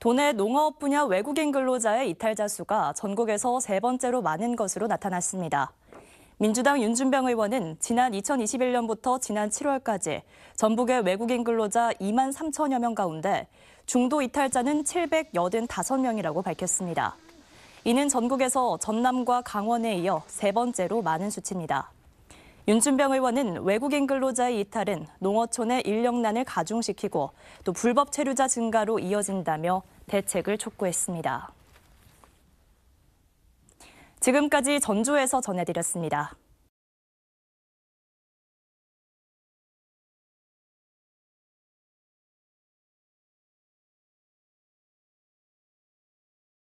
도내 농업 분야 외국인 근로자의 이탈자 수가 전국에서 세 번째로 많은 것으로 나타났습니다. 민주당 윤준병 의원은 지난 2021년부터 지난 7월까지 전북의 외국인 근로자 2만 3천여 명 가운데 중도 이탈자는 785명이라고 밝혔습니다. 이는 전국에서 전남과 강원에 이어 세 번째로 많은 수치입니다. 윤준병 의원은 외국인 근로자의 이탈은 농어촌의 인력난을 가중시키고 또 불법 체류자 증가로 이어진다며 대책을 촉구했습니다. 지금까지 전주에서 전해드렸습니다.